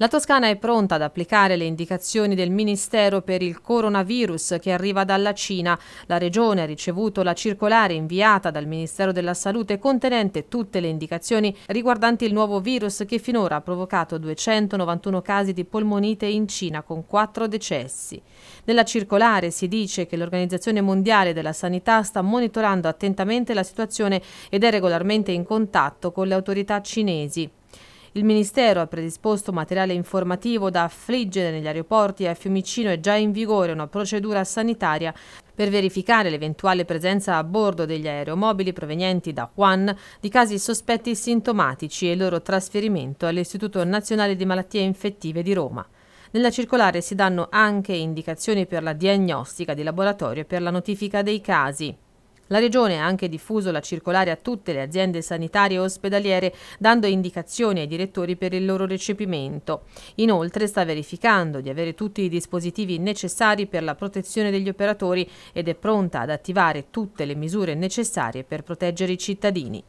La Toscana è pronta ad applicare le indicazioni del Ministero per il coronavirus che arriva dalla Cina. La Regione ha ricevuto la circolare inviata dal Ministero della Salute contenente tutte le indicazioni riguardanti il nuovo virus che finora ha provocato 291 casi di polmonite in Cina con 4 decessi. Nella circolare si dice che l'Organizzazione Mondiale della Sanità sta monitorando attentamente la situazione ed è regolarmente in contatto con le autorità cinesi. Il Ministero ha predisposto materiale informativo da affliggere negli aeroporti e a Fiumicino è già in vigore una procedura sanitaria per verificare l'eventuale presenza a bordo degli aeromobili provenienti da Wuhan di casi sospetti sintomatici e il loro trasferimento all'Istituto Nazionale di Malattie Infettive di Roma. Nella circolare si danno anche indicazioni per la diagnostica di laboratorio e per la notifica dei casi. La Regione ha anche diffuso la circolare a tutte le aziende sanitarie e ospedaliere, dando indicazioni ai direttori per il loro recepimento. Inoltre sta verificando di avere tutti i dispositivi necessari per la protezione degli operatori ed è pronta ad attivare tutte le misure necessarie per proteggere i cittadini.